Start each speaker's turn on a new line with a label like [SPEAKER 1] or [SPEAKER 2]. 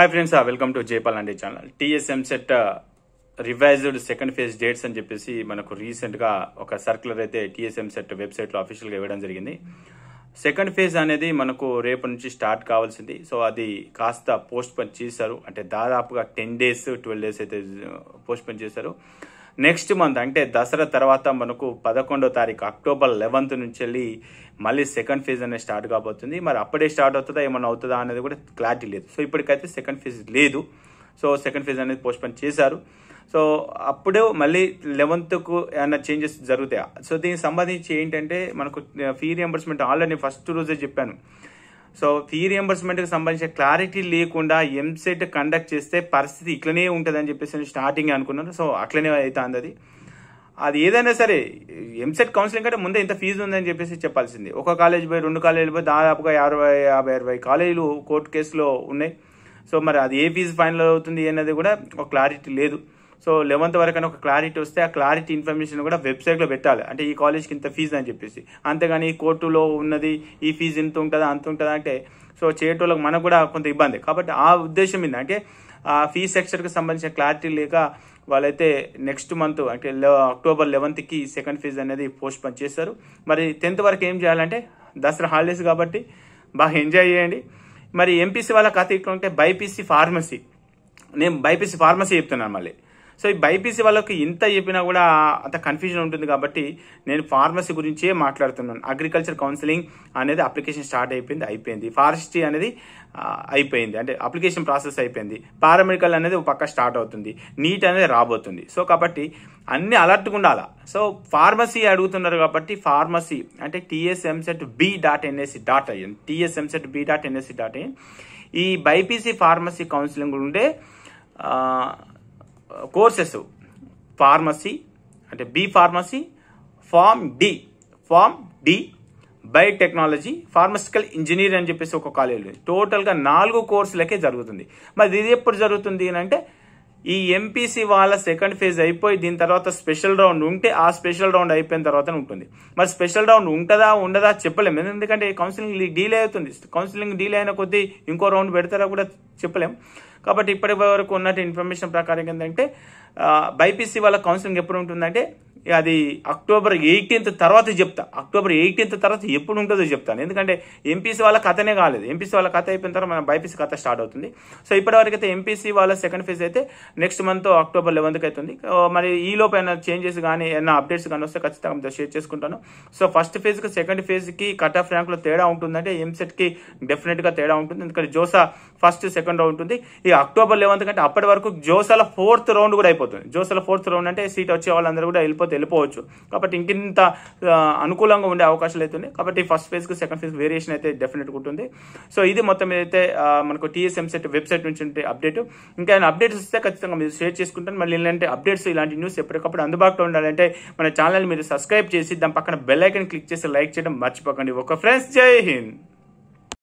[SPEAKER 1] hi friends welcome to Jaipal అండి channel TS EAMCET revised second phase dates అని చెప్పేసి మనకు రీసెంట్గా ఒక సర్కులర్ అయితే టీఎస్ఎం సెట్ వెబ్సైట్లో అఫీషియల్గా ఇవ్వడం జరిగింది సెకండ్ ఫేజ్ అనేది మనకు రేపు నుంచి స్టార్ట్ కావాల్సింది సో అది కాస్త పోస్ట్ పోన్ చేశారు అంటే దాదాపుగా టెన్ డేస్ ట్వెల్వ్ డేస్ అయితే పోస్ట్ uh, పోన్ చేశారు నెక్స్ట్ మంత్ అంటే దసరా తర్వాత మనకు పదకొండో తారీఖు అక్టోబర్ లెవెన్త్ నుంచి వెళ్ళి మళ్ళీ సెకండ్ ఫేజ్ అనేది స్టార్ట్ కాబోతుంది మరి అప్పుడే స్టార్ట్ అవుతుందా ఏమన్నా అవుతుందా అనేది కూడా క్లారిటీ లేదు సో ఇప్పటికైతే సెకండ్ ఫేజ్ లేదు సో సెకండ్ ఫేజ్ అనేది పోస్ట్పోన్ చేశారు సో అప్పుడే మళ్ళీ లెవెన్త్కు ఏమైనా చేంజెస్ జరుగుతాయా సో దీనికి సంబంధించి ఏంటంటే మనకు ఫీ రియంబర్స్మెంట్ ఆల్రెడీ ఫస్ట్ రోజే చెప్పాను సో ఫీ రియంబర్స్మెంట్కి సంబంధించిన క్లారిటీ లేకుండా ఎంసెట్ కండక్ట్ చేస్తే పరిస్థితి ఇట్లనే ఉంటుందని చెప్పేసి నేను స్టార్టింగ్ అనుకున్నాను సో అట్లనే అయితే అందది అది ఏదైనా సరే ఎంసెట్ కౌన్సిలింగ్ కంటే ముందే ఇంత ఫీజు ఉందని చెప్పేసి చెప్పాల్సింది ఒక కాలేజ్ పోయి రెండు కాలేజీలు పోయి దాదాపుగా యాభై యాభై అరవై కాలేజీలు కోర్టు కేసులో ఉన్నాయి సో మరి అది ఏ ఫీజు ఫైనల్ అవుతుంది అనేది కూడా ఒక క్లారిటీ లేదు సో లెవెన్త్ వరకు ఒక క్లారిటీ వస్తే ఆ క్లారిటీ ఇన్ఫర్మేషన్ కూడా వెబ్సైట్లో పెట్టాలి అంటే ఈ కాలేజ్కి ఇంత ఫీజు అని చెప్పేసి అంతేగాని కోర్టులో ఉన్నది ఈ ఫీజు ఇంత ఉంటుందా అంత ఉంటుందా అంటే సో చేయటోళ్ళకి మనకు కూడా కొంత ఇబ్బంది కాబట్టి ఆ ఉద్దేశం మీద అంటే ఆ ఫీ సెక్షన్కి సంబంధించిన క్లారిటీ లేక వాళ్ళైతే నెక్స్ట్ మంత్ అంటే అక్టోబర్ లెవెన్త్కి సెకండ్ ఫీజ్ అనేది పోస్ట్ పని చేస్తారు మరి టెన్త్ వరకు ఏం చేయాలంటే దసరా హాలిడేస్ కాబట్టి బాగా ఎంజాయ్ చేయండి మరి ఎంపీసీ వాళ్ళ కథ ఇట్లా ఉంటే బైపీసీ ఫార్మసీ నేను బైపీసీ ఫార్మసీ చెప్తున్నాను మళ్ళీ సో ఈ బైపీసీ వాళ్ళకి ఇంత చెప్పినా కూడా అంత కన్ఫ్యూజన్ ఉంటుంది కాబట్టి నేను ఫార్మసీ గురించే మాట్లాడుతున్నాను అగ్రికల్చర్ కౌన్సిలింగ్ అనేది అప్లికేషన్ స్టార్ట్ అయిపోయింది అయిపోయింది ఫారెస్ట్రీ అనేది అయిపోయింది అంటే అప్లికేషన్ ప్రాసెస్ అయిపోయింది పారామెడికల్ అనేది పక్క స్టార్ట్ అవుతుంది నీట్ అనేది రాబోతుంది సో కాబట్టి అన్ని అలర్ట్గా ఉండాలా సో ఫార్మసీ అడుగుతున్నారు కాబట్టి ఫార్మసీ అంటే TS EAMCET B dot NSC dot IN TS EAMCET B dot NSC dot IN ఈ బైపీసీ ఫార్మసీ కౌన్సిలింగ్ ఉండే కోర్సెస్ ఫార్మసీ అంటే B pharmacy pharm D pharm D biotechnology pharmaceutical engineer అని చెప్పేసి ఒక కాలేజ్ ఉంది టోటల్గా నాలుగు కోర్సులకే జరుగుతుంది మరి ఇది ఎప్పుడు జరుగుతుంది అంటే ఈ ఎంపీసీ వాళ్ళ సెకండ్ ఫేజ్ అయిపోయి దీని తర్వాత స్పెషల్ రౌండ్ ఉంటే ఆ స్పెషల్ రౌండ్ అయిపోయిన తర్వాత ఉంటుంది మరి స్పెషల్ రౌండ్ ఉంటుందా ఉండదా చెప్పలేము ఎందుకంటే కౌన్సిలింగ్ డీలే అవుతుంది కౌన్సిలింగ్ డీలే అయిన కొద్దీ ఇంకో రౌండ్ పెడతారా కూడా చెప్పలేము కాబట్టి ఇప్పటి వరకు ఉన్నట్టు ఇన్ఫర్మేషన్ ప్రకారం ఏంటంటే బైపీసీ వాళ్ళ కౌన్సిలింగ్ ఎప్పుడు ఉంటుందంటే అది అక్టోబర్ ఎయిటీన్త్ తర్వాత చెప్తా అక్టోబర్ ఎయిటీన్త్ తర్వాత ఎప్పుడు ఉంటుందో చెప్తాను ఎందుకంటే ఎంపీసీ వాళ్ళ కథనే కాలేదు ఎంపీసీ వాళ్ళ కథ అయిపోయిన తర్వాత మన బైపీసీ కథ స్టార్ట్ అవుతుంది సో ఇప్పటివరకు అయితే ఎంపీసీ వాళ్ళ సెకండ్ ఫేజ్ అయితే నెక్స్ట్ మంత్ అక్టోబర్ లెవెన్త్కి అవుతుంది మరి ఈ లోపు ఏమైనా చేంజెస్ కానీ ఏమైనా అప్డేట్స్ కానీ వస్తే ఖచ్చితంగా షేర్ చేసుకుంటాను సో ఫస్ట్ ఫేజ్కి సెకండ్ ఫేజ్కి కట్ ఆఫ్ ర్యాంక్లో తేడా ఉంటుందంటే ఎంసెట్కి డెఫినెట్గా తేడా ఉంటుంది ఎందుకంటే జోసా ఫస్ట్ సెకండ్ రౌండ్ ఉంటుంది ఈ అక్టోబర్ లెవెన్త్ కంటే అప్పటి వరకు జోసల ఫోర్త్ రౌండ్ కూడా అయిపోతుంది జోసల ఫోర్త్ రౌండ్ అంటే సీట్ వచ్చే వాళ్ళందరూ కూడా వెళ్ళిపోతే వెళ్ళిపోవచ్చు కాబట్టి ఇంకింత అనుకూలంగా ఉండే అవకాశాలు అయితే కాబట్టి ఫస్ట్ ఫేజ్కి సెకండ్ ఫేజ్ వేరియేషన్ అయితే డెఫినెట్గా ఉంటుంది సో ఇది మొత్తం ఏదైతే మనకు టీఎస్ఎంసెట్ వెబ్సైట్ నుంచి ఉంటే అప్డేట్ ఇంకా అప్డేట్స్ వస్తే ఖచ్చితంగా మీరు షేర్ చేసుకుంటాను మళ్ళీ ఏంటంటే అప్డేట్స్ ఇలాంటి న్యూస్ ఎప్పటికప్పుడు అందుబాటులో ఉండాలంటే మన ఛానల్ మీరు సబ్స్క్రైబ్ చేసి దాని పక్కన బెల్ ఐకన్ క్లిక్ చేసి లైక్ చేయడం మర్చిపోకండి ఒక ఫ్రెండ్స్ జై హింద్